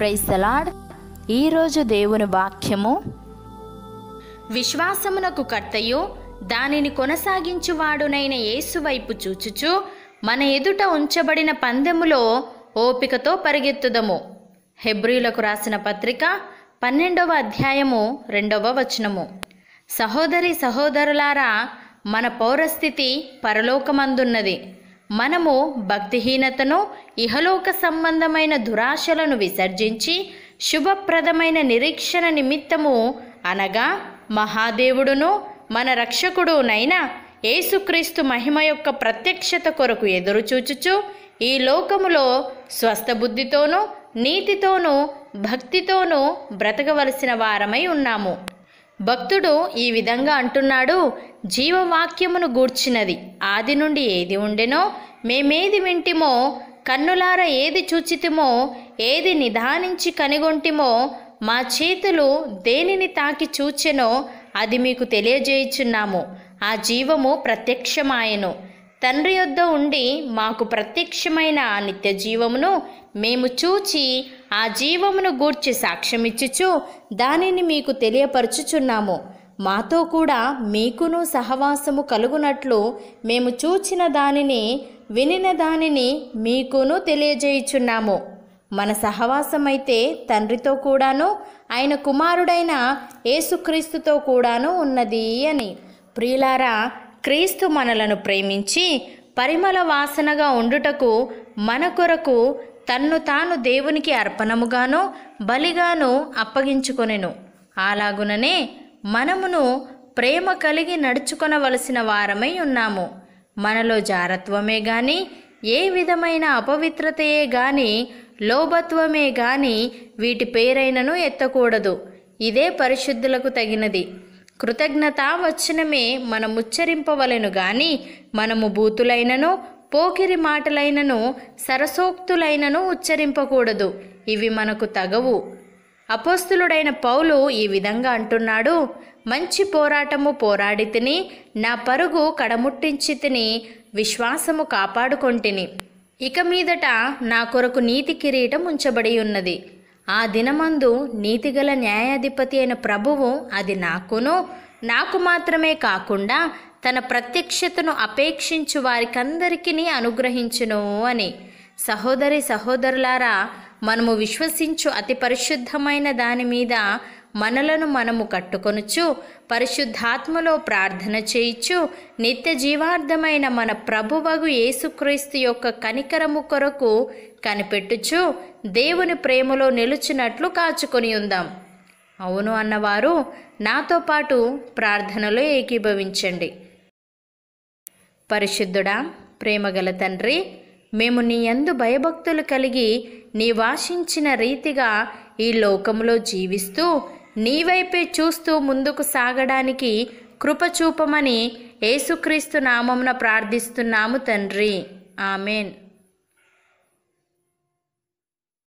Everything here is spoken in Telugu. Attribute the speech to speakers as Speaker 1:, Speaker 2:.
Speaker 1: ప్రైజ్ సలాడ్ ఈరోజు దేవుని వాక్యము విశ్వాసమునకు కర్తయు దానిని కొనసాగించువాడునైన యేసువైపు చూచుచు మన ఎదుట ఉంచబడిన పందెములో ఓపికతో పరిగెత్తుదము హెబ్రిలకు రాసిన పత్రిక పన్నెండవ అధ్యాయము రెండవ వచనము సహోదరి సహోదరులారా మన పౌరస్థితి పరలోకమందున్నది మనము భక్తిహీనతను ఇహలోక సంబంధమైన దురాశలను విసర్జించి శుభప్రదమైన నిరీక్షణ నిమిత్తము అనగా మహాదేవుడును మన రక్షకుడునైన యేసుక్రీస్తు మహిమ యొక్క ప్రత్యక్షత కొరకు ఎదురుచూచుచు ఈ లోకములో స్వస్థ బుద్ధితోనూ నీతితోనూ భక్తితోనూ బ్రతకవలసిన వారమై ఉన్నాము భక్తుడు ఈ విధంగా అంటున్నాడు జీవవాక్యమును గూర్చినది ఆది నుండి ఏది ఉండెనో మేమేది వింటిమో కన్నులార ఏది చూచితిమో ఏది నిదానించి కనిగొంటిమో మా చేతులు దేనిని తాకి చూచెనో అది మీకు తెలియజేయుచున్నాము ఆ జీవము ప్రత్యక్షమాయను తండ్రి యొద్ద ఉండి మాకు ప్రత్యక్షమైన ఆ నిత్య జీవమును మేము చూచి ఆ జీవమును గూర్చి సాక్ష్యమిచ్చుచు దానిని మీకు తెలియపరచుచున్నాము మాతో కూడా మీకును సహవాసము కలుగునట్లు మేము చూచిన దానిని వినిన దానిని మీకును తెలియజేయుచున్నాము మన సహవాసమైతే తండ్రితో కూడాను ఆయన కుమారుడైన యేసుక్రీస్తుతో కూడాను ఉన్నది అని ప్రియులారా క్రీస్తు మనలను ప్రేమించి పరిమళ వాసనగా ఉండుటకు మన కొరకు తన్ను తాను దేవునికి అర్పణముగాను బలిగాను అప్పగించుకొనెను అలాగుననే మనమును ప్రేమ కలిగి నడుచుకొనవలసిన వారమై ఉన్నాము మనలో జారత్వమే గాని ఏ విధమైన అపవిత్రతయే గాని లోభత్వమే గాని వీటి పేరైనను ఎత్తకూడదు ఇదే పరిశుద్ధులకు తగినది కృతజ్ఞతా మనం ఉచ్చరింపవలెను గాని మనము బూతులైనను పోకిరి మాటలైనను సరసోక్తులైనను ఉచ్చరింపకూడదు ఇవి మనకు తగవు అపోస్తులుడైన పౌలు ఈ విధంగా అంటున్నాడు మంచి పోరాటము పోరాడి తిని నా పరుగు కడముట్టించి తిని విశ్వాసము కాపాడుకొంటిని ఇక మీదట నా కొరకు నీతి కిరీటం ఉంచబడి ఉన్నది ఆ దినమందు నీతిగల న్యాయాధిపతి అయిన ప్రభువు అది నాకును నాకు మాత్రమే కాకుండా తన ప్రత్యక్షతను అపేక్షించు వారికందరికీ అనుగ్రహించును అని సహోదరి సహోదరులారా మనము విశ్వసించు అతి పరిశుద్ధమైన దాని మీద మనలను మనము కట్టుకొనుచు పరిశుద్ధాత్మలో ప్రార్థన చేయిచు నిత్య జీవార్థమైన మన ప్రభువగు యేసుక్రీస్తు యొక్క కనికరము కొరకు కనిపెట్టుచు దేవుని ప్రేమలో నిలుచున్నట్లు కాచుకొని ఉందాం అవును అన్నవారు నాతో పాటు ప్రార్థనలో ఏకీభవించండి పరిశుద్ధుడా ప్రేమగల తండ్రి మేము నీ అందు భయభక్తులు కలిగి నీ వాసించిన రీతిగా ఈ లోకంలో జీవిస్తూ నీవైపే చూస్తూ ముందుకు సాగడానికి కృపచూపమని యేసుక్రీస్తు నామమున ప్రార్థిస్తున్నాము తండ్రి ఆమెన్